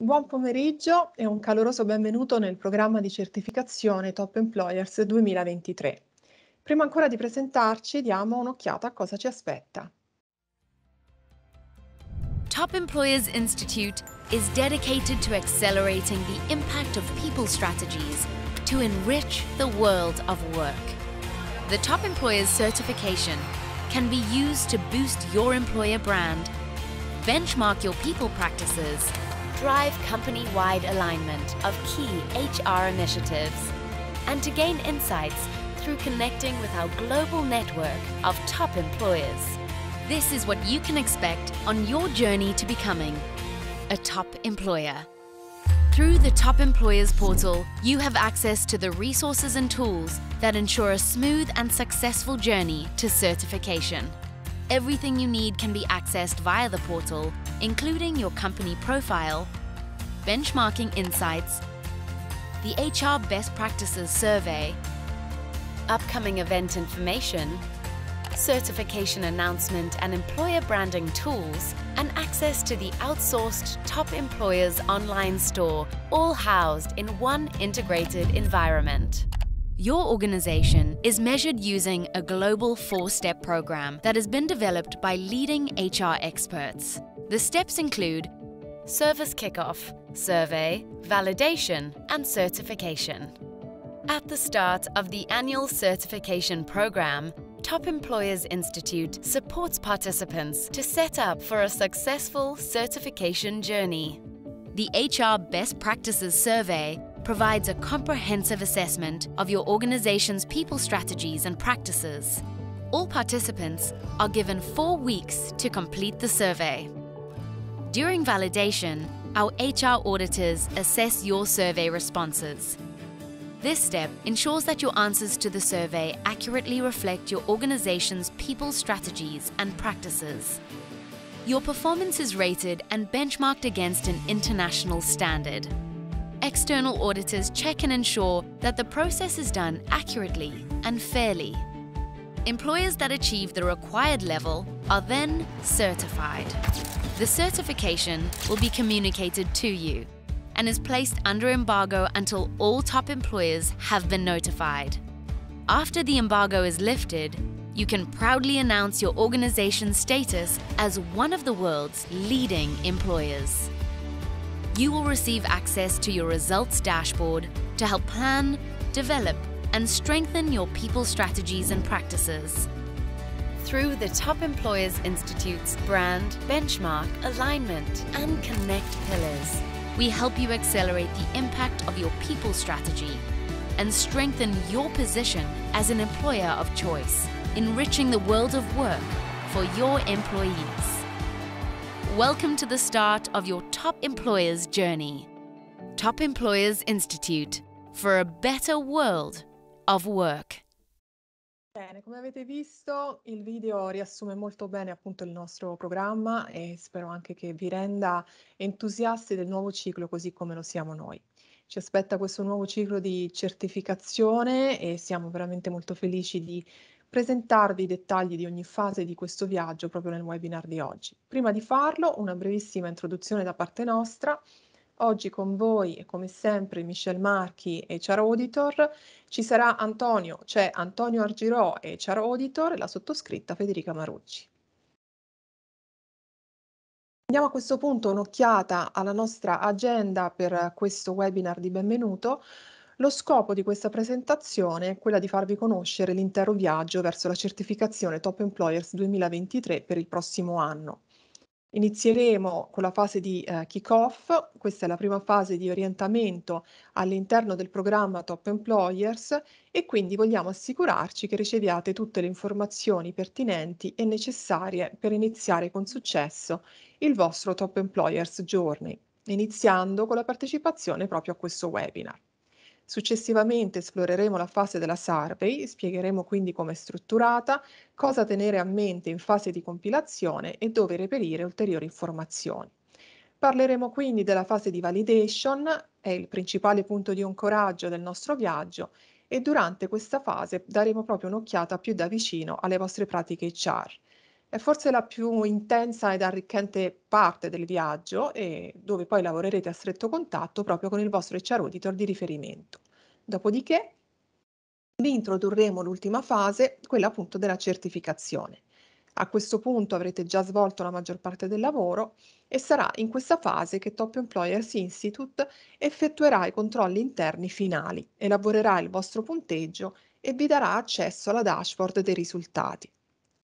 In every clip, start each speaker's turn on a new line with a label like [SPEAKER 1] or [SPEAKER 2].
[SPEAKER 1] Buon pomeriggio e un caloroso benvenuto nel programma di certificazione Top Employers 2023. Prima ancora di presentarci, diamo un'occhiata a cosa ci aspetta.
[SPEAKER 2] Top Employers Institute is dedicated to accelerating the impact of people strategies to enrich the world of work. The Top Employers certification can be used to boost your employer brand, benchmark your people practices, drive company-wide alignment of key HR initiatives and to gain insights through connecting with our global network of top employers. This is what you can expect on your journey to becoming a top employer. Through the Top Employers portal, you have access to the resources and tools that ensure a smooth and successful journey to certification. Everything you need can be accessed via the portal including your company profile, benchmarking insights, the HR Best Practices Survey, upcoming event information, certification announcement and employer branding tools, and access to the outsourced Top Employers online store, all housed in one integrated environment. Your organization is measured using a global four-step program that has been developed by leading HR experts. The steps include service kickoff, survey, validation, and certification. At the start of the annual certification program, Top Employers Institute supports participants to set up for a successful certification journey. The HR Best Practices Survey provides a comprehensive assessment of your organization's people strategies and practices. All participants are given four weeks to complete the survey. During validation, our HR auditors assess your survey responses. This step ensures that your answers to the survey accurately reflect your organization's people strategies and practices. Your performance is rated and benchmarked against an international standard. External auditors check and ensure that the process is done accurately and fairly. Employers that achieve the required level are then certified. The certification will be communicated to you and is placed under embargo until all top employers have been notified. After the embargo is lifted, you can proudly announce your organization's status as one of the world's leading employers. You will receive access to your results dashboard to help plan, develop, and strengthen your people strategies and practices through the Top Employers Institute's brand, benchmark, alignment, and connect pillars. We help you accelerate the impact of your people strategy and strengthen your position as an employer of choice, enriching the world of work for your employees. Welcome to the start of your Top Employers journey. Top Employers Institute for a better world of work.
[SPEAKER 1] Bene, come avete visto, il video riassume molto bene appunto il nostro programma e spero anche che vi renda entusiasti del nuovo ciclo così come lo siamo noi. Ci aspetta questo nuovo ciclo di certificazione e siamo veramente molto felici di presentarvi i dettagli di ogni fase di questo viaggio proprio nel webinar di oggi. Prima di farlo, una brevissima introduzione da parte nostra Oggi con voi come sempre Michel Marchi e HR Auditor, ci sarà Antonio, cioè Antonio Argirò e HR Auditor e la sottoscritta Federica Marucci. Diamo a questo punto un'occhiata alla nostra agenda per questo webinar di benvenuto. Lo scopo di questa presentazione è quella di farvi conoscere l'intero viaggio verso la certificazione Top Employers 2023 per il prossimo anno. Inizieremo con la fase di eh, kick-off, questa è la prima fase di orientamento all'interno del programma Top Employers e quindi vogliamo assicurarci che riceviate tutte le informazioni pertinenti e necessarie per iniziare con successo il vostro Top Employers Journey, iniziando con la partecipazione proprio a questo webinar. Successivamente esploreremo la fase della survey, spiegheremo quindi come è strutturata, cosa tenere a mente in fase di compilazione e dove reperire ulteriori informazioni. Parleremo quindi della fase di validation, è il principale punto di ancoraggio del nostro viaggio e durante questa fase daremo proprio un'occhiata più da vicino alle vostre pratiche HR. È forse la più intensa ed arricchente parte del viaggio e dove poi lavorerete a stretto contatto proprio con il vostro HR auditor di riferimento. Dopodiché vi introdurremo l'ultima fase, quella appunto della certificazione. A questo punto avrete già svolto la maggior parte del lavoro e sarà in questa fase che Top Employers Institute effettuerà i controlli interni finali, elaborerà il vostro punteggio e vi darà accesso alla dashboard dei risultati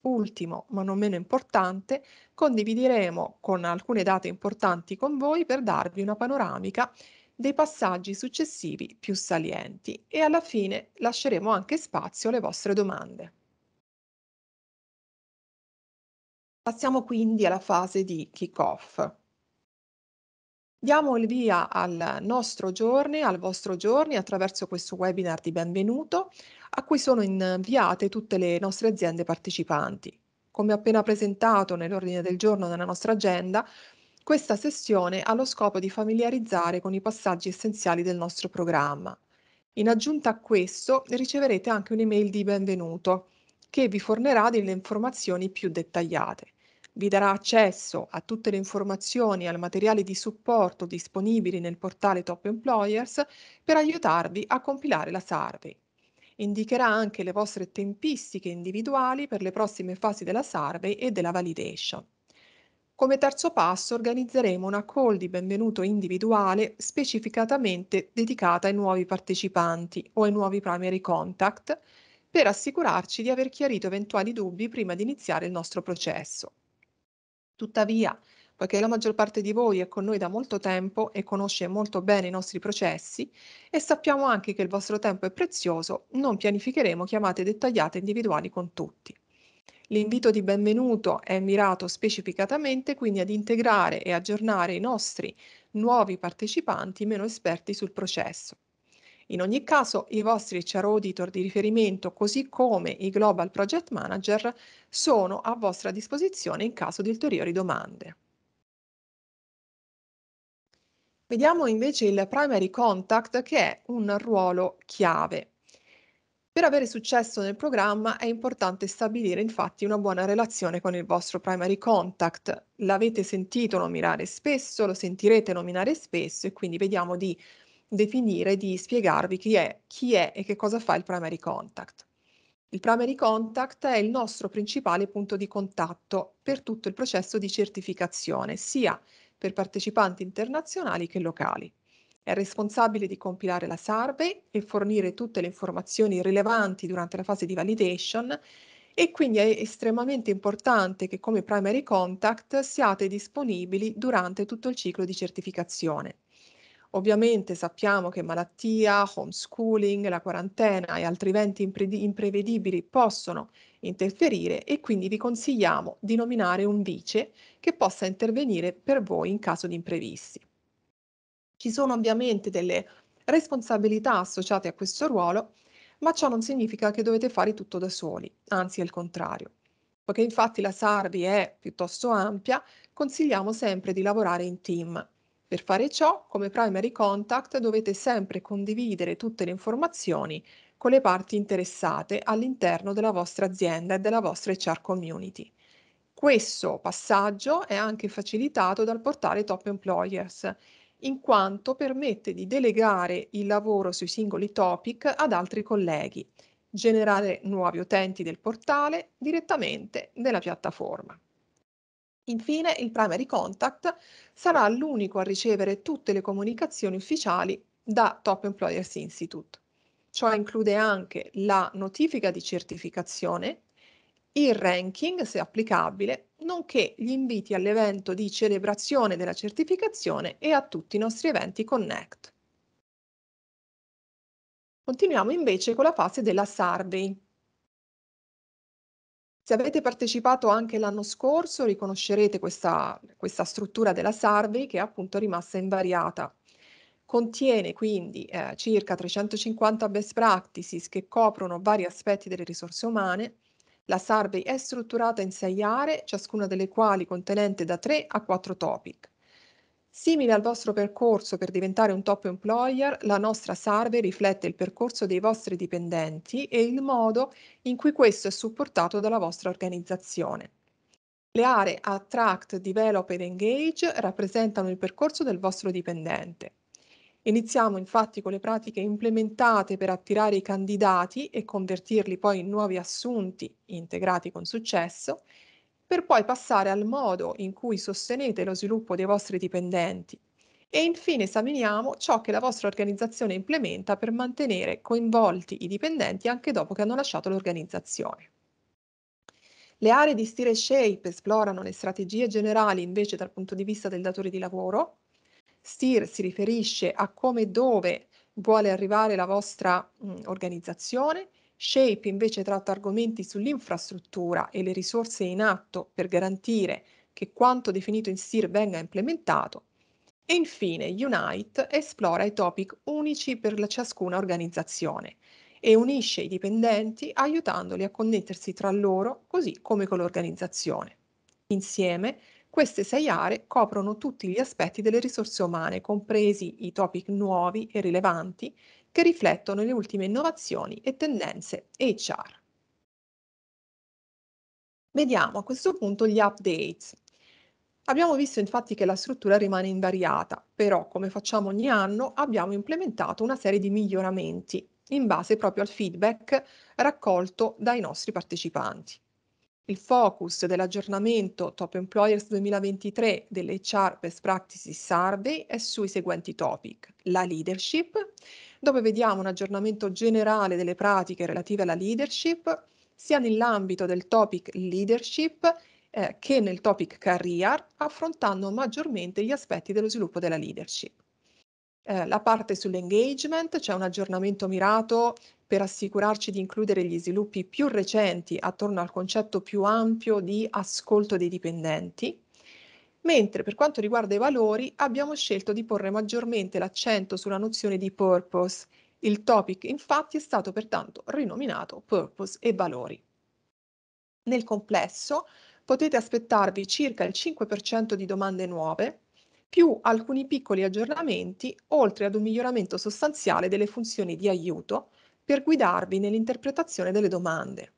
[SPEAKER 1] ultimo, ma non meno importante, condivideremo con alcune date importanti con voi per darvi una panoramica dei passaggi successivi più salienti e alla fine lasceremo anche spazio alle vostre domande. Passiamo quindi alla fase di kick-off. Diamo il via al nostro giorno, al vostro giorno, attraverso questo webinar di benvenuto, a cui sono inviate tutte le nostre aziende partecipanti. Come appena presentato nell'ordine del giorno della nostra agenda, questa sessione ha lo scopo di familiarizzare con i passaggi essenziali del nostro programma. In aggiunta a questo riceverete anche un'email di benvenuto che vi fornerà delle informazioni più dettagliate vi darà accesso a tutte le informazioni e al materiale di supporto disponibili nel portale Top Employers per aiutarvi a compilare la survey. Indicherà anche le vostre tempistiche individuali per le prossime fasi della survey e della validation. Come terzo passo organizzeremo una call di benvenuto individuale specificatamente dedicata ai nuovi partecipanti o ai nuovi primary contact per assicurarci di aver chiarito eventuali dubbi prima di iniziare il nostro processo. Tuttavia, poiché la maggior parte di voi è con noi da molto tempo e conosce molto bene i nostri processi e sappiamo anche che il vostro tempo è prezioso, non pianificheremo chiamate dettagliate individuali con tutti. L'invito di benvenuto è mirato specificatamente quindi ad integrare e aggiornare i nostri nuovi partecipanti meno esperti sul processo in ogni caso, i vostri HR auditor di riferimento, così come i Global Project Manager, sono a vostra disposizione in caso di ulteriori domande. Vediamo invece il primary contact che è un ruolo chiave. Per avere successo nel programma è importante stabilire infatti una buona relazione con il vostro primary contact. L'avete sentito nominare spesso, lo sentirete nominare spesso e quindi vediamo di definire, di spiegarvi chi è, chi è e che cosa fa il primary contact. Il primary contact è il nostro principale punto di contatto per tutto il processo di certificazione, sia per partecipanti internazionali che locali. È responsabile di compilare la survey e fornire tutte le informazioni rilevanti durante la fase di validation e quindi è estremamente importante che come primary contact siate disponibili durante tutto il ciclo di certificazione. Ovviamente sappiamo che malattia, homeschooling, la quarantena e altri eventi imprevedibili possono interferire e quindi vi consigliamo di nominare un vice che possa intervenire per voi in caso di imprevisti. Ci sono ovviamente delle responsabilità associate a questo ruolo, ma ciò non significa che dovete fare tutto da soli, anzi è il contrario. Poiché infatti la Sarvi è piuttosto ampia, consigliamo sempre di lavorare in team per fare ciò, come primary contact dovete sempre condividere tutte le informazioni con le parti interessate all'interno della vostra azienda e della vostra HR community. Questo passaggio è anche facilitato dal portale Top Employers, in quanto permette di delegare il lavoro sui singoli topic ad altri colleghi, generare nuovi utenti del portale direttamente nella piattaforma. Infine, il primary contact sarà l'unico a ricevere tutte le comunicazioni ufficiali da Top Employers Institute. Ciò include anche la notifica di certificazione, il ranking, se applicabile, nonché gli inviti all'evento di celebrazione della certificazione e a tutti i nostri eventi Connect. Continuiamo invece con la fase della survey, se avete partecipato anche l'anno scorso riconoscerete questa, questa struttura della survey che è appunto rimasta invariata. Contiene quindi eh, circa 350 best practices che coprono vari aspetti delle risorse umane. La survey è strutturata in sei aree, ciascuna delle quali contenente da 3 a 4 topic. Simile al vostro percorso per diventare un top employer, la nostra survey riflette il percorso dei vostri dipendenti e il modo in cui questo è supportato dalla vostra organizzazione. Le aree Attract, Develop ed Engage rappresentano il percorso del vostro dipendente. Iniziamo infatti con le pratiche implementate per attirare i candidati e convertirli poi in nuovi assunti integrati con successo per poi passare al modo in cui sostenete lo sviluppo dei vostri dipendenti e infine esaminiamo ciò che la vostra organizzazione implementa per mantenere coinvolti i dipendenti anche dopo che hanno lasciato l'organizzazione. Le aree di stile Shape esplorano le strategie generali invece dal punto di vista del datore di lavoro. STIR si riferisce a come e dove vuole arrivare la vostra mh, organizzazione Shape invece tratta argomenti sull'infrastruttura e le risorse in atto per garantire che quanto definito in STIR venga implementato. E infine Unite esplora i topic unici per ciascuna organizzazione e unisce i dipendenti aiutandoli a connettersi tra loro così come con l'organizzazione. Insieme queste sei aree coprono tutti gli aspetti delle risorse umane, compresi i topic nuovi e rilevanti che riflettono le ultime innovazioni e tendenze HR. Vediamo a questo punto gli updates. Abbiamo visto infatti che la struttura rimane invariata, però come facciamo ogni anno abbiamo implementato una serie di miglioramenti in base proprio al feedback raccolto dai nostri partecipanti. Il focus dell'aggiornamento Top Employers 2023 delle HR Best Practices Survey è sui seguenti topic, la leadership, dove vediamo un aggiornamento generale delle pratiche relative alla leadership, sia nell'ambito del topic leadership eh, che nel topic career, affrontando maggiormente gli aspetti dello sviluppo della leadership. Eh, la parte sull'engagement, c'è cioè un aggiornamento mirato per assicurarci di includere gli sviluppi più recenti attorno al concetto più ampio di ascolto dei dipendenti mentre per quanto riguarda i valori abbiamo scelto di porre maggiormente l'accento sulla nozione di purpose. Il topic infatti è stato pertanto rinominato Purpose e Valori. Nel complesso potete aspettarvi circa il 5% di domande nuove, più alcuni piccoli aggiornamenti, oltre ad un miglioramento sostanziale delle funzioni di aiuto per guidarvi nell'interpretazione delle domande.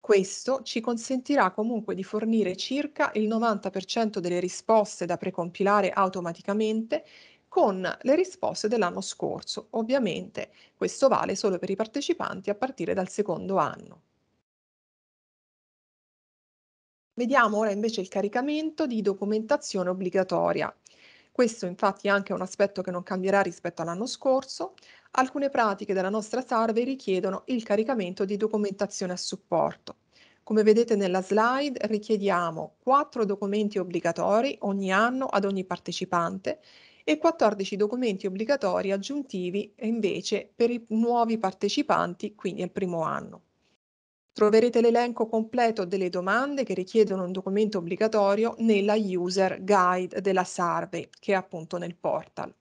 [SPEAKER 1] Questo ci consentirà comunque di fornire circa il 90% delle risposte da precompilare automaticamente con le risposte dell'anno scorso. Ovviamente questo vale solo per i partecipanti a partire dal secondo anno. Vediamo ora invece il caricamento di documentazione obbligatoria. Questo infatti è anche un aspetto che non cambierà rispetto all'anno scorso alcune pratiche della nostra survey richiedono il caricamento di documentazione a supporto. Come vedete nella slide richiediamo 4 documenti obbligatori ogni anno ad ogni partecipante e 14 documenti obbligatori aggiuntivi invece per i nuovi partecipanti, quindi al primo anno. Troverete l'elenco completo delle domande che richiedono un documento obbligatorio nella user guide della survey, che è appunto nel portal.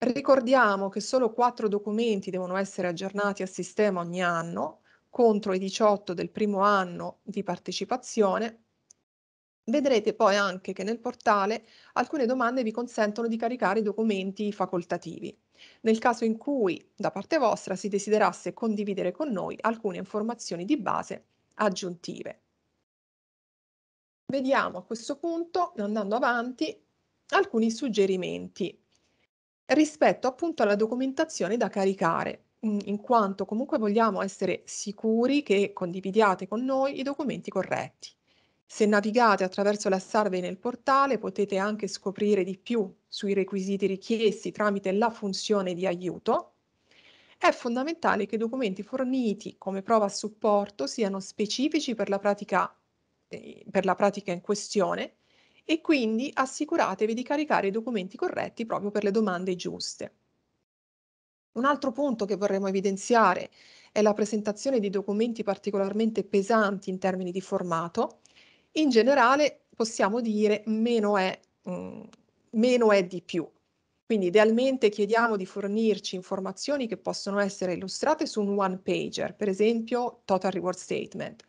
[SPEAKER 1] Ricordiamo che solo quattro documenti devono essere aggiornati a sistema ogni anno, contro i 18 del primo anno di partecipazione. Vedrete poi anche che nel portale alcune domande vi consentono di caricare i documenti facoltativi, nel caso in cui da parte vostra si desiderasse condividere con noi alcune informazioni di base aggiuntive. Vediamo a questo punto, andando avanti, alcuni suggerimenti rispetto appunto alla documentazione da caricare, mm, in quanto comunque vogliamo essere sicuri che condividiate con noi i documenti corretti. Se navigate attraverso la survey nel portale potete anche scoprire di più sui requisiti richiesti tramite la funzione di aiuto. È fondamentale che i documenti forniti come prova a supporto siano specifici per la pratica, eh, per la pratica in questione e quindi assicuratevi di caricare i documenti corretti proprio per le domande giuste. Un altro punto che vorremmo evidenziare è la presentazione di documenti particolarmente pesanti in termini di formato. In generale possiamo dire meno è, mh, mm, meno è di più. Quindi idealmente chiediamo di fornirci informazioni che possono essere illustrate su un one pager, per esempio Total Reward Statement,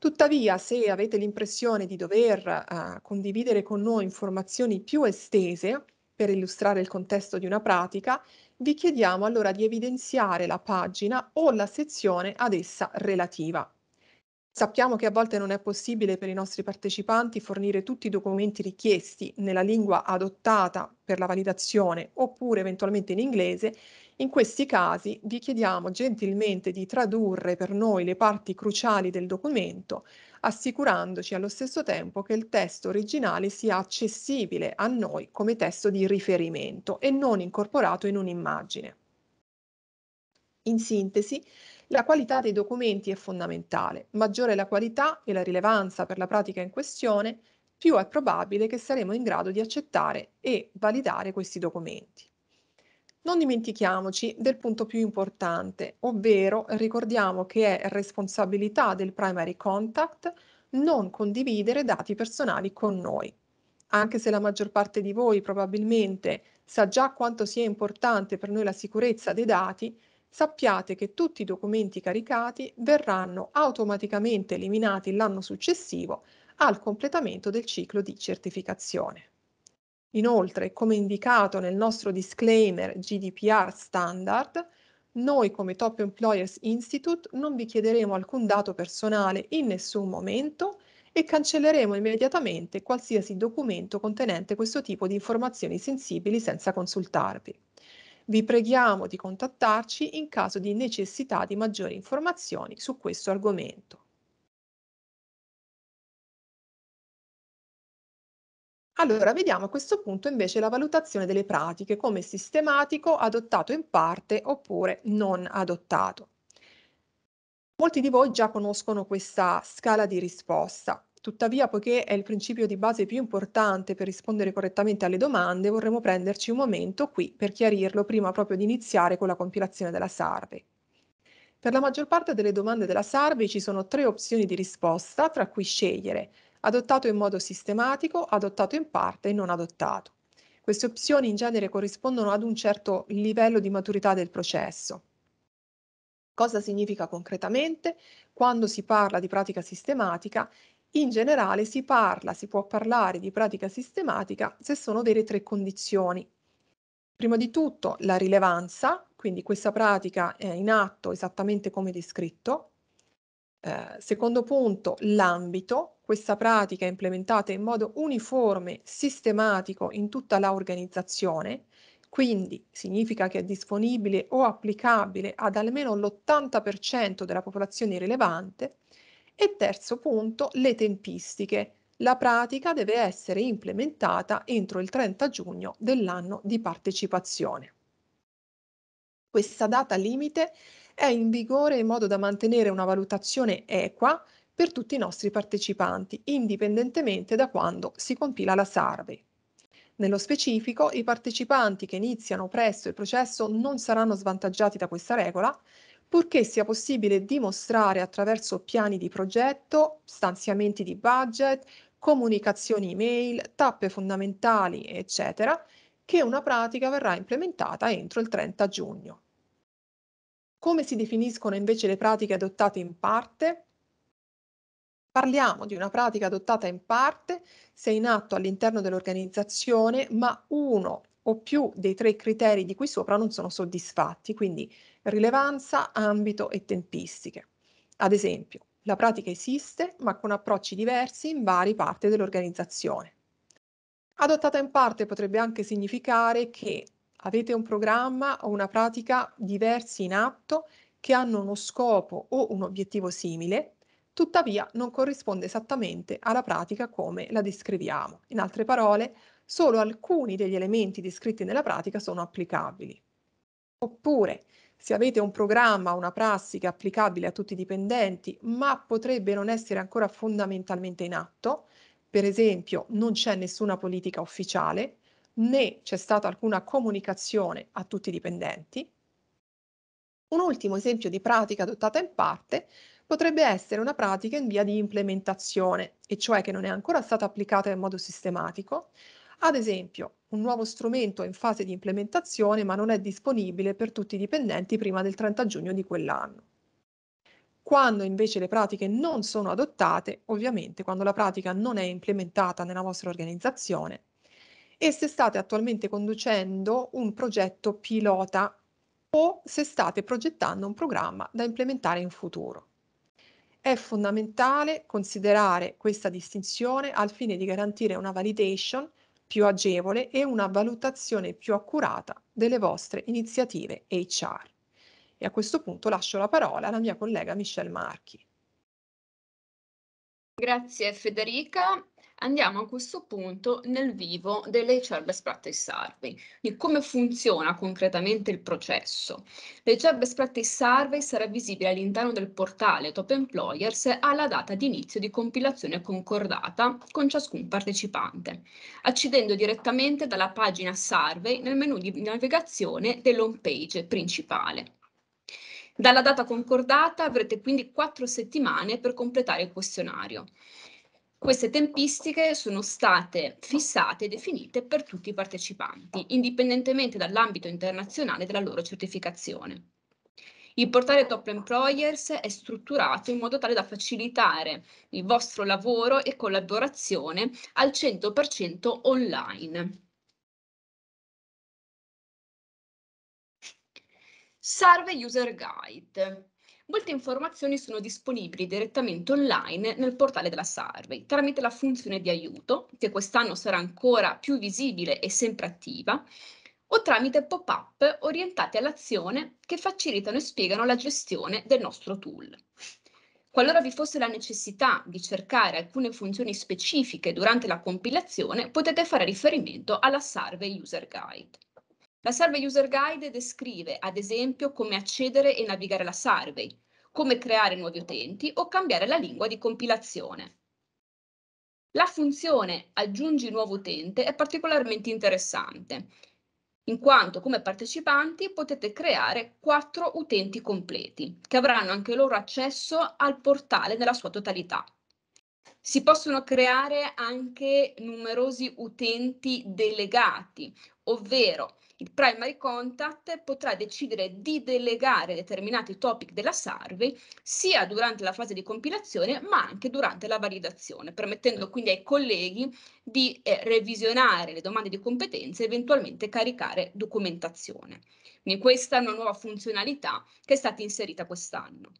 [SPEAKER 1] Tuttavia, se avete l'impressione di dover uh, condividere con noi informazioni più estese per illustrare il contesto di una pratica, vi chiediamo allora di evidenziare la pagina o la sezione ad essa relativa. Sappiamo che a volte non è possibile per i nostri partecipanti fornire tutti i documenti richiesti nella lingua adottata per la validazione oppure eventualmente in inglese in questi casi vi chiediamo gentilmente di tradurre per noi le parti cruciali del documento, assicurandoci allo stesso tempo che il testo originale sia accessibile a noi come testo di riferimento e non incorporato in un'immagine. In sintesi, la qualità dei documenti è fondamentale. Maggiore la qualità e la rilevanza per la pratica in questione, più è probabile che saremo in grado di accettare e validare questi documenti. Non dimentichiamoci del punto più importante, ovvero ricordiamo che è responsabilità del primary contact non condividere dati personali con noi. Anche se la maggior parte di voi probabilmente sa già quanto sia importante per noi la sicurezza dei dati, sappiate che tutti i documenti caricati verranno automaticamente eliminati l'anno successivo al completamento del ciclo di certificazione. Inoltre, come indicato nel nostro disclaimer GDPR standard, noi come Top Employers Institute non vi chiederemo alcun dato personale in nessun momento e cancelleremo immediatamente qualsiasi documento contenente questo tipo di informazioni sensibili senza consultarvi. Vi preghiamo di contattarci in caso di necessità di maggiori informazioni su questo argomento. Allora, vediamo a questo punto invece la valutazione delle pratiche come sistematico, adottato in parte oppure non adottato. Molti di voi già conoscono questa scala di risposta, tuttavia poiché è il principio di base più importante per rispondere correttamente alle domande, vorremmo prenderci un momento qui per chiarirlo prima proprio di iniziare con la compilazione della survey. Per la maggior parte delle domande della survey ci sono tre opzioni di risposta tra cui scegliere adottato in modo sistematico, adottato in parte e non adottato. Queste opzioni in genere corrispondono ad un certo livello di maturità del processo. Cosa significa concretamente? Quando si parla di pratica sistematica, in generale si parla, si può parlare di pratica sistematica se sono vere tre condizioni. Prima di tutto la rilevanza, quindi questa pratica è in atto esattamente come descritto. Eh, secondo punto l'ambito, questa pratica è implementata in modo uniforme, sistematico in tutta l'organizzazione, quindi significa che è disponibile o applicabile ad almeno l'80% della popolazione rilevante. E terzo punto, le tempistiche. La pratica deve essere implementata entro il 30 giugno dell'anno di partecipazione. Questa data limite è in vigore in modo da mantenere una valutazione equa per tutti i nostri partecipanti, indipendentemente da quando si compila la survey. Nello specifico, i partecipanti che iniziano presto il processo non saranno svantaggiati da questa regola, purché sia possibile dimostrare attraverso piani di progetto, stanziamenti di budget, comunicazioni email, tappe fondamentali, eccetera, che una pratica verrà implementata entro il 30 giugno. Come si definiscono invece le pratiche adottate in parte? Parliamo di una pratica adottata in parte se in atto all'interno dell'organizzazione, ma uno o più dei tre criteri di qui sopra non sono soddisfatti, quindi rilevanza, ambito e tempistiche. Ad esempio, la pratica esiste, ma con approcci diversi in varie parti dell'organizzazione. Adottata in parte potrebbe anche significare che avete un programma o una pratica diversi in atto che hanno uno scopo o un obiettivo simile, tuttavia non corrisponde esattamente alla pratica come la descriviamo. In altre parole, solo alcuni degli elementi descritti nella pratica sono applicabili. Oppure, se avete un programma, una prassi che è applicabile a tutti i dipendenti, ma potrebbe non essere ancora fondamentalmente in atto, per esempio non c'è nessuna politica ufficiale, né c'è stata alcuna comunicazione a tutti i dipendenti. Un ultimo esempio di pratica adottata in parte potrebbe essere una pratica in via di implementazione, e cioè che non è ancora stata applicata in modo sistematico. Ad esempio, un nuovo strumento è in fase di implementazione ma non è disponibile per tutti i dipendenti prima del 30 giugno di quell'anno. Quando invece le pratiche non sono adottate, ovviamente quando la pratica non è implementata nella vostra organizzazione, e se state attualmente conducendo un progetto pilota o se state progettando un programma da implementare in futuro. È fondamentale considerare questa distinzione al fine di garantire una validation più agevole e una valutazione più accurata delle vostre iniziative HR. E a questo punto lascio la parola alla mia collega Michelle Marchi.
[SPEAKER 3] Grazie Federica andiamo a questo punto nel vivo delle HR Best Practice Survey, di come funziona concretamente il processo. Le HR Best Practice Survey sarà visibile all'interno del portale Top Employers alla data di inizio di compilazione concordata con ciascun partecipante, accedendo direttamente dalla pagina Survey nel menu di navigazione dell'home page principale. Dalla data concordata avrete quindi quattro settimane per completare il questionario. Queste tempistiche sono state fissate e definite per tutti i partecipanti, indipendentemente dall'ambito internazionale della loro certificazione. Il portale Top Employers è strutturato in modo tale da facilitare il vostro lavoro e collaborazione al 100% online. Serve User Guide. Molte informazioni sono disponibili direttamente online nel portale della Survey tramite la funzione di aiuto, che quest'anno sarà ancora più visibile e sempre attiva, o tramite pop-up orientati all'azione che facilitano e spiegano la gestione del nostro tool. Qualora vi fosse la necessità di cercare alcune funzioni specifiche durante la compilazione, potete fare riferimento alla Survey User Guide. La Survey User Guide descrive, ad esempio, come accedere e navigare la survey, come creare nuovi utenti o cambiare la lingua di compilazione. La funzione Aggiungi nuovo utente è particolarmente interessante, in quanto come partecipanti potete creare quattro utenti completi, che avranno anche loro accesso al portale nella sua totalità. Si possono creare anche numerosi utenti delegati, ovvero il primary contact potrà decidere di delegare determinati topic della survey sia durante la fase di compilazione ma anche durante la validazione, permettendo quindi ai colleghi di eh, revisionare le domande di competenza e eventualmente caricare documentazione. Quindi questa è una nuova funzionalità che è stata inserita quest'anno.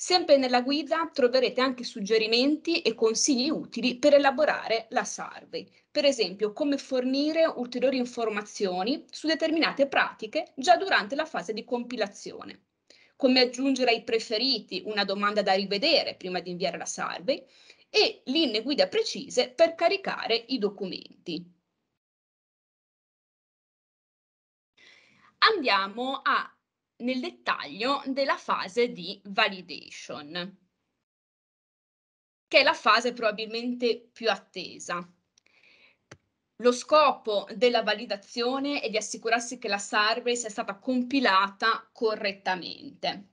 [SPEAKER 3] Sempre nella guida troverete anche suggerimenti e consigli utili per elaborare la survey, per esempio come fornire ulteriori informazioni su determinate pratiche già durante la fase di compilazione, come aggiungere ai preferiti una domanda da rivedere prima di inviare la survey e linee guida precise per caricare i documenti. Andiamo a nel dettaglio della fase di validation, che è la fase probabilmente più attesa. Lo scopo della validazione è di assicurarsi che la survey sia stata compilata correttamente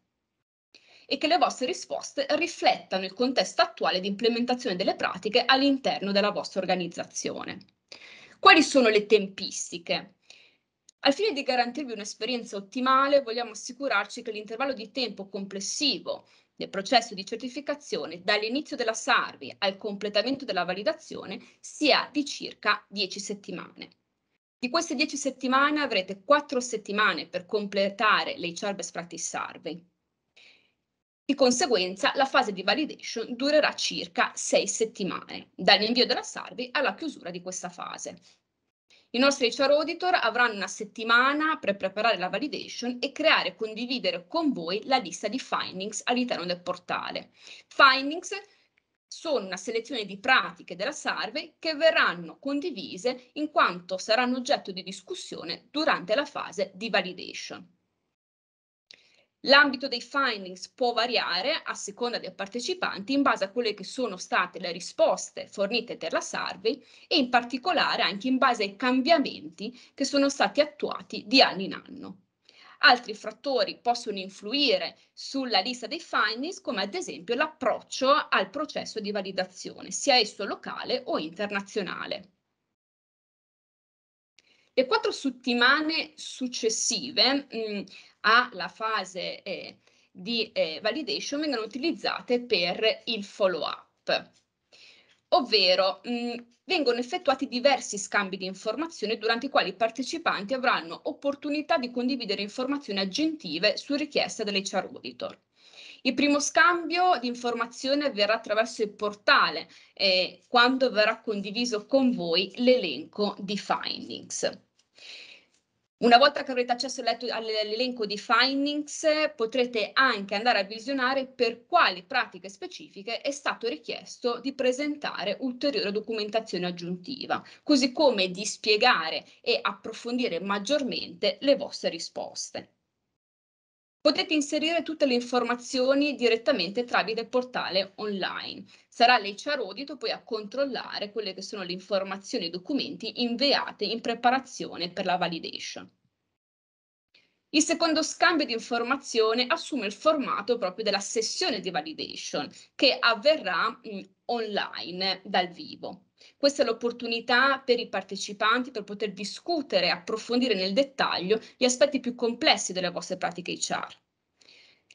[SPEAKER 3] e che le vostre risposte riflettano il contesto attuale di implementazione delle pratiche all'interno della vostra organizzazione. Quali sono le tempistiche? Al fine di garantirvi un'esperienza ottimale, vogliamo assicurarci che l'intervallo di tempo complessivo del processo di certificazione dall'inizio della SARVI al completamento della validazione sia di circa 10 settimane. Di queste 10 settimane avrete 4 settimane per completare le HR Best Practice Survey. Di conseguenza la fase di validation durerà circa 6 settimane, dall'invio della SARVI alla chiusura di questa fase. I nostri HR auditor avranno una settimana per preparare la validation e creare e condividere con voi la lista di findings all'interno del portale. Findings sono una selezione di pratiche della survey che verranno condivise in quanto saranno oggetto di discussione durante la fase di validation. L'ambito dei findings può variare a seconda dei partecipanti in base a quelle che sono state le risposte fornite per la survey e in particolare anche in base ai cambiamenti che sono stati attuati di anno in anno. Altri fattori possono influire sulla lista dei findings, come ad esempio l'approccio al processo di validazione, sia esso locale o internazionale. Le quattro settimane successive mh, mm, alla fase eh, di eh, validation vengono utilizzate per il follow-up, ovvero mh, mm, vengono effettuati diversi scambi di informazioni durante i quali i partecipanti avranno opportunità di condividere informazioni aggiuntive su richiesta dell'HR Auditor. Il primo scambio di informazione avverrà attraverso il portale eh, quando verrà condiviso con voi l'elenco di findings. Una volta che avrete accesso all'elenco di findings, potrete anche andare a visionare per quali pratiche specifiche è stato richiesto di presentare ulteriore documentazione aggiuntiva, così come di spiegare e approfondire maggiormente le vostre risposte. Potete inserire tutte le informazioni direttamente tramite il portale online. Sarà l'HR Audito poi a controllare quelle che sono le informazioni e i documenti inviate in preparazione per la validation. Il secondo scambio di informazione assume il formato proprio della sessione di validation che avverrà mh, online dal vivo. Questa è l'opportunità per i partecipanti per poter discutere e approfondire nel dettaglio gli aspetti più complessi delle vostre pratiche HR.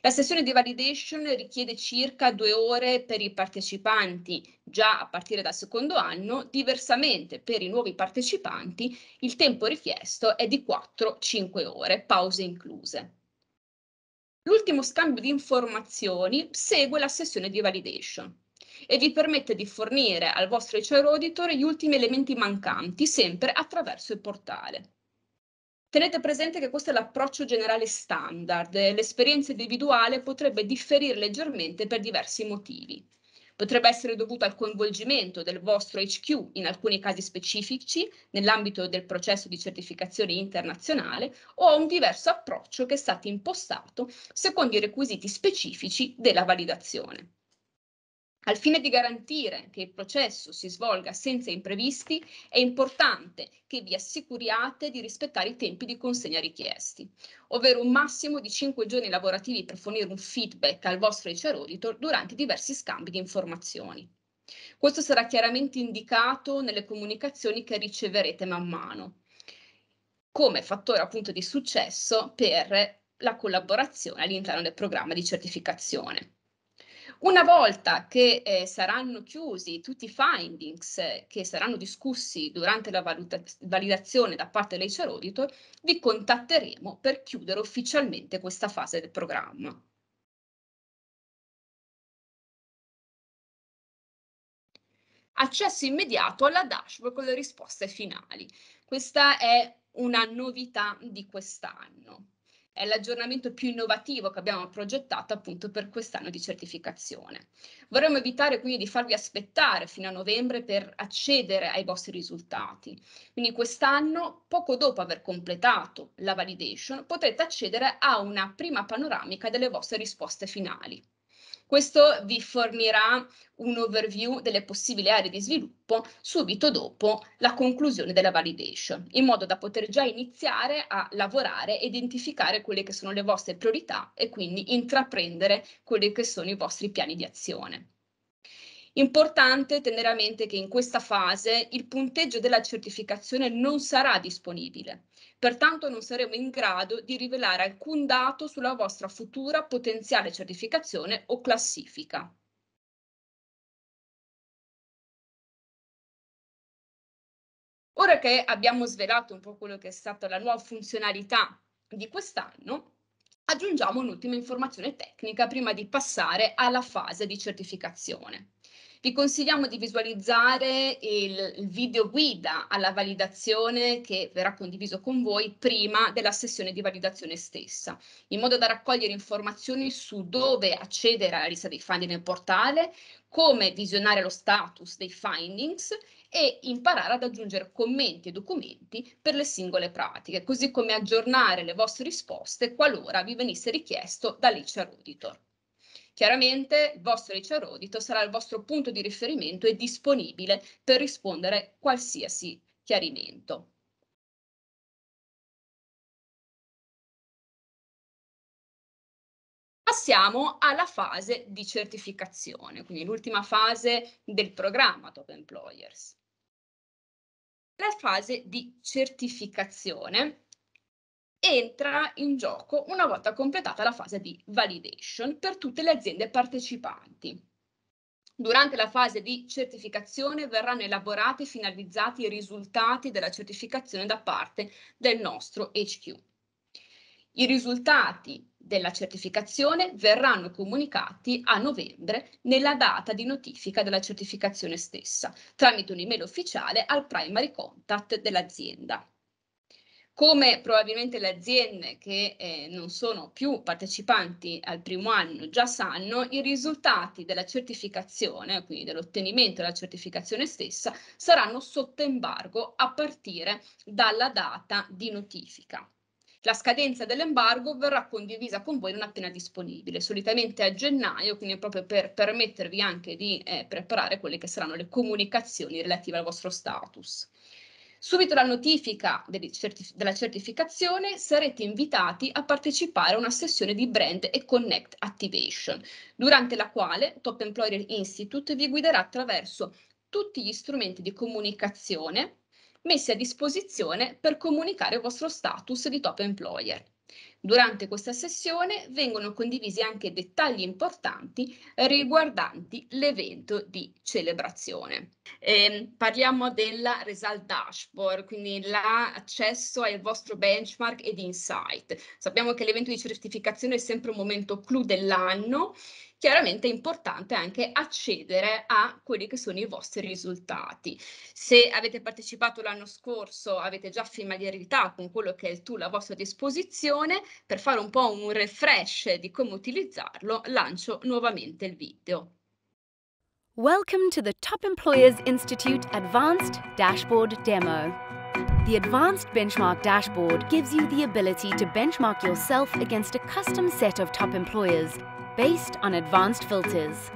[SPEAKER 3] La sessione di validation richiede circa due ore per i partecipanti già a partire dal secondo anno, diversamente per i nuovi partecipanti il tempo richiesto è di 4-5 ore, pause incluse. L'ultimo scambio di informazioni segue la sessione di validation e vi permette di fornire al vostro HR Auditor gli ultimi elementi mancanti sempre attraverso il portale. Tenete presente che questo è l'approccio generale standard, l'esperienza individuale potrebbe differire leggermente per diversi motivi. Potrebbe essere dovuto al coinvolgimento del vostro HQ in alcuni casi specifici nell'ambito del processo di certificazione internazionale o a un diverso approccio che è stato impostato secondo i requisiti specifici della validazione. Al fine di garantire che il processo si svolga senza imprevisti, è importante che vi assicuriate di rispettare i tempi di consegna richiesti, ovvero un massimo di 5 giorni lavorativi per fornire un feedback al vostro HR Auditor durante diversi scambi di informazioni. Questo sarà chiaramente indicato nelle comunicazioni che riceverete man mano, come fattore appunto di successo per la collaborazione all'interno del programma di certificazione. Una volta che eh, saranno chiusi tutti i findings eh, che saranno discussi durante la valuta- validazione da parte dell'HR Auditor, vi contatteremo per chiudere ufficialmente questa fase del
[SPEAKER 2] programma.
[SPEAKER 3] Accesso immediato alla dashboard con le risposte finali. Questa è una novità di quest'anno è l'aggiornamento più innovativo che abbiamo progettato appunto per quest'anno di certificazione. Vorremmo evitare quindi di farvi aspettare fino a novembre per accedere ai vostri risultati. Quindi quest'anno, poco dopo aver completato la validation, potrete accedere a una prima panoramica delle vostre risposte finali. Questo vi fornirà un overview delle possibili aree di sviluppo subito dopo la conclusione della validation, in modo da poter già iniziare a lavorare identificare quelle che sono le vostre priorità e quindi intraprendere quelli che sono i vostri piani di azione. Importante tenere a mente che in questa fase il punteggio della certificazione non sarà disponibile, pertanto non saremo in grado di rivelare alcun dato sulla vostra futura potenziale certificazione o classifica. Ora che abbiamo svelato un po' quello che è stata la nuova funzionalità di quest'anno, aggiungiamo un'ultima informazione tecnica prima di passare alla fase di certificazione. Vi consigliamo di visualizzare il, video guida alla validazione che verrà condiviso con voi prima della sessione di validazione stessa, in modo da raccogliere informazioni su dove accedere alla lista dei finding nel portale, come visionare lo status dei findings e imparare ad aggiungere commenti e documenti per le singole pratiche, così come aggiornare le vostre risposte qualora vi venisse richiesto dall'HR Auditor. Chiaramente il vostro HR Auditor sarà il vostro punto di riferimento e disponibile per rispondere a qualsiasi chiarimento. Passiamo alla fase di certificazione, quindi l'ultima fase del programma Top Employers. La fase di certificazione entra in gioco una volta completata la fase di validation per tutte le aziende partecipanti. Durante la fase di certificazione verranno elaborati e finalizzati i risultati della certificazione da parte del nostro HQ. I risultati della certificazione verranno comunicati a novembre nella data di notifica della certificazione stessa tramite un'email ufficiale al primary contact dell'azienda come probabilmente le aziende che eh, non sono più partecipanti al primo anno già sanno, i risultati della certificazione, quindi dell'ottenimento della certificazione stessa, saranno sotto embargo a partire dalla data di notifica. La scadenza dell'embargo verrà condivisa con voi non appena disponibile, solitamente a gennaio, quindi proprio per permettervi anche di eh, preparare quelle che saranno le comunicazioni relative al vostro status. Subito la notifica della certificazione sarete invitati a partecipare a una sessione di Brand e Connect Activation, durante la quale Top Employer Institute vi guiderà attraverso tutti gli strumenti di comunicazione messi a disposizione per comunicare il vostro status di top employer. Durante questa sessione vengono condivisi anche dettagli importanti riguardanti l'evento di celebrazione. Eh, parliamo della result dashboard, quindi l'accesso al vostro benchmark ed insight. Sappiamo che l'evento di certificazione è sempre un momento clou dell'anno chiaramente è importante anche accedere a quelli che sono i vostri risultati. Se avete partecipato l'anno scorso, avete già familiarità con quello che è il tool a vostra disposizione, per fare un po' un refresh di come utilizzarlo, lancio nuovamente il video.
[SPEAKER 2] Welcome to the Top Employers Institute Advanced Dashboard Demo. The Advanced Benchmark Dashboard gives you the ability to benchmark yourself against a custom set of top employers based on advanced filters.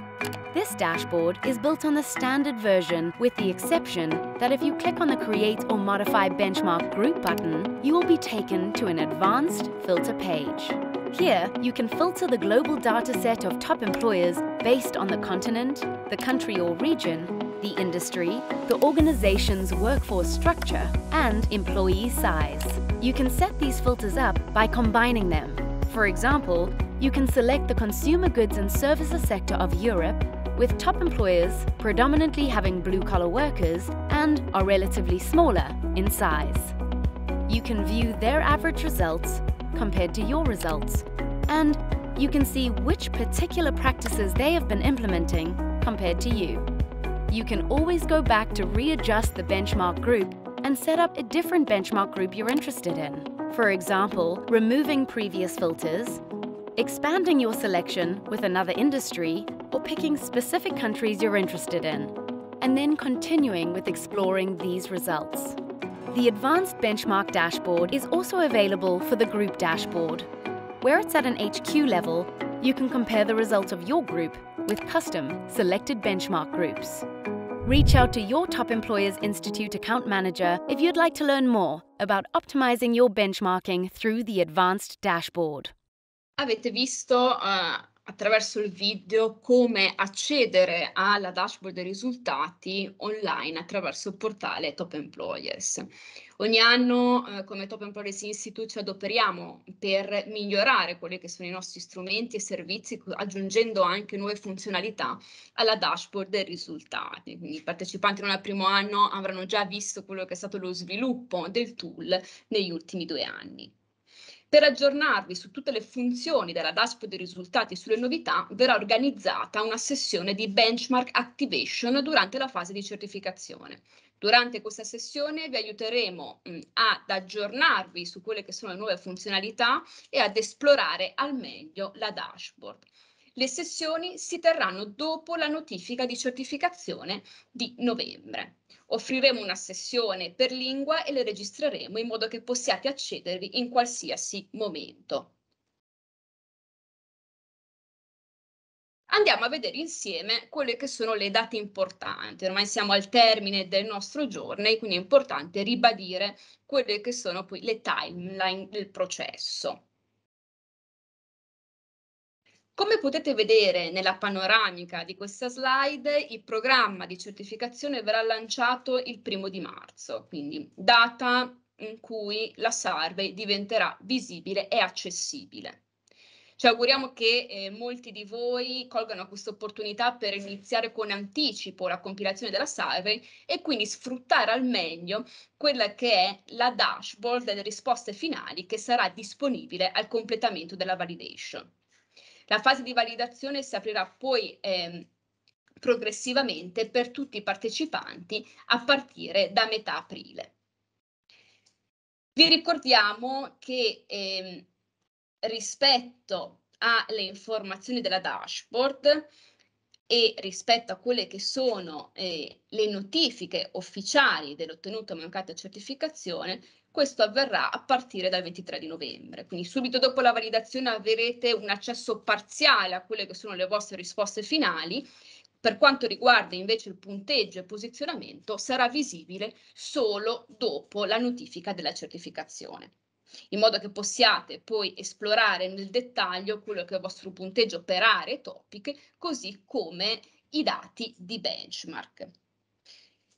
[SPEAKER 2] This dashboard is built on the standard version with the exception that if you click on the Create or Modify Benchmark Group button, you will be taken to an advanced filter page. Here, you can filter the global dataset of top employers based on the continent, the country or region, the industry, the organization's workforce structure, and employee size. You can set these filters up by combining them for example, you can select the consumer goods and services sector of Europe, with top employers predominantly having blue-collar workers and are relatively smaller in size. You can view their average results compared to your results, and you can see which particular practices they have been implementing compared to you. You can always go back to readjust the benchmark group and set up a different benchmark group you're interested in. For example, removing previous filters, expanding your selection with another industry, or picking specific countries you're interested in, and then continuing with exploring these results. The Advanced Benchmark dashboard is also available for the group dashboard. Where it's at an HQ level, you can compare the results of your group with custom selected benchmark groups. Reach out to your Top Employers Institute account manager if you'd like to learn more about optimizing your benchmarking through the advanced dashboard.
[SPEAKER 3] Avete visto uh, attraverso il video come accedere alla dashboard dei risultati online attraverso il portale Top Employers. Ogni anno eh, come Top Employers Institute ci adoperiamo per migliorare quelli che sono i nostri strumenti e servizi, aggiungendo anche nuove funzionalità alla dashboard dei risultati. Quindi i partecipanti non al primo anno avranno già visto quello che è stato lo sviluppo del tool negli ultimi due anni. Per aggiornarvi su tutte le funzioni della dashboard dei risultati e sulle novità, verrà organizzata una sessione di benchmark activation durante la fase di certificazione. Durante questa sessione vi aiuteremo mh, ad aggiornarvi su quelle che sono le nuove funzionalità e ad esplorare al meglio la dashboard. Le sessioni si terranno dopo la notifica di certificazione di novembre. Offriremo una sessione per lingua e le registreremo in modo che possiate accedervi in qualsiasi momento. andiamo a vedere insieme quelle che sono le date importanti. Ormai siamo al termine del nostro giorno e quindi è importante ribadire quelle che sono poi le timeline del processo. Come potete vedere nella panoramica di questa slide, il programma di certificazione verrà lanciato il primo di marzo, quindi data in cui la survey diventerà visibile e accessibile. Ci auguriamo che eh, molti di voi colgano questa opportunità per iniziare con anticipo la compilazione della survey e quindi sfruttare al meglio quella che è la dashboard delle risposte finali che sarà disponibile al completamento della validation. La fase di validazione si aprirà poi ehm, progressivamente per tutti i partecipanti a partire da metà aprile. Vi ricordiamo che ehm, rispetto alle informazioni della dashboard e rispetto a quelle che sono eh, le notifiche ufficiali dell'ottenuta mancata certificazione, questo avverrà a partire dal 23 di novembre. Quindi subito dopo la validazione avrete un accesso parziale a quelle che sono le vostre risposte finali. Per quanto riguarda invece il punteggio e posizionamento, sarà visibile solo dopo la notifica della certificazione in modo che possiate poi esplorare nel dettaglio quello che è il vostro punteggio per aree topic, così come i dati di benchmark.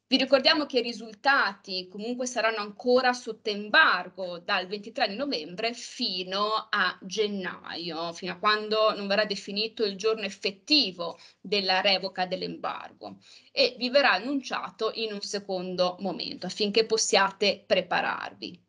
[SPEAKER 3] Vi ricordiamo che i risultati comunque saranno ancora sotto embargo dal 23 di novembre fino a gennaio, fino a quando non verrà definito il giorno effettivo della revoca dell'embargo e vi verrà annunciato in un secondo momento affinché possiate prepararvi.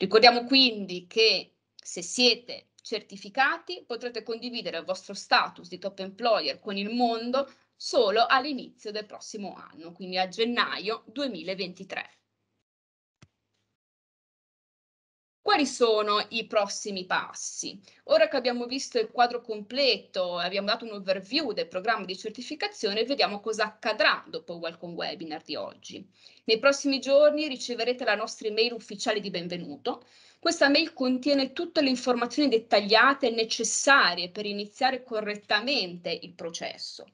[SPEAKER 3] Ricordiamo quindi che se siete certificati potrete condividere il vostro status di top employer con il mondo solo all'inizio del prossimo anno, quindi a gennaio 2023. Quali sono i prossimi passi? Ora che abbiamo visto il quadro completo e abbiamo dato un overview del programma di certificazione, vediamo cosa accadrà dopo il Welcome Webinar di oggi. Nei prossimi giorni riceverete la nostra email ufficiale di benvenuto. Questa mail contiene tutte le informazioni dettagliate necessarie per iniziare correttamente il processo.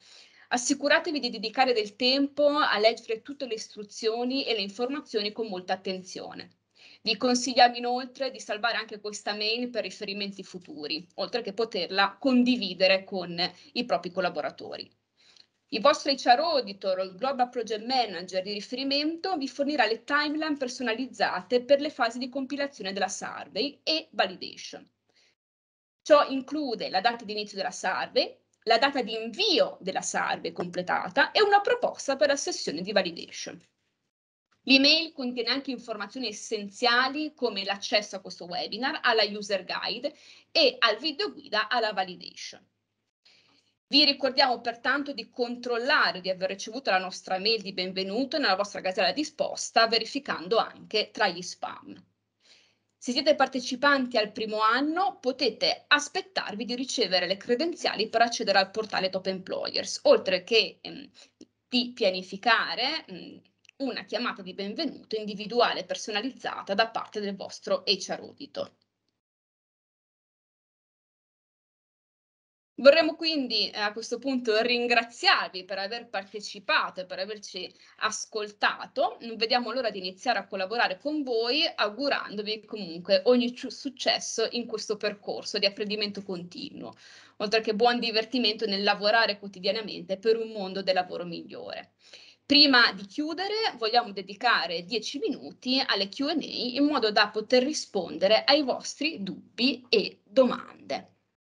[SPEAKER 3] Assicuratevi di dedicare del tempo a leggere tutte le istruzioni e le informazioni con molta attenzione. Vi consigliamo inoltre di salvare anche questa mail per riferimenti futuri, oltre che poterla condividere con i propri collaboratori. Il vostro HR Auditor o il Global Project Manager di riferimento vi fornirà le timeline personalizzate per le fasi di compilazione della survey e validation. Ciò include la data di inizio della survey, la data di invio della survey completata e una proposta per la sessione di validation. L'email contiene anche informazioni essenziali come l'accesso a questo webinar, alla user guide e al video guida alla validation. Vi ricordiamo pertanto di controllare di aver ricevuto la nostra mail di benvenuto nella vostra casella disposta, verificando anche tra gli spam. Se siete partecipanti al primo anno, potete aspettarvi di ricevere le credenziali per accedere al portale Top Employers, oltre che ehm, di pianificare mh, ehm, una chiamata di benvenuto individuale e personalizzata da parte del vostro HR auditor. Vorremmo quindi eh, a questo punto ringraziarvi per aver partecipato e per averci ascoltato. Non Vediamo l'ora di iniziare a collaborare con voi, augurandovi comunque ogni successo in questo percorso di apprendimento continuo, oltre che buon divertimento nel lavorare quotidianamente per un mondo del lavoro migliore. Prima di chiudere vogliamo dedicare 10 minuti alle QA in modo da poter rispondere ai vostri dubbi e domande.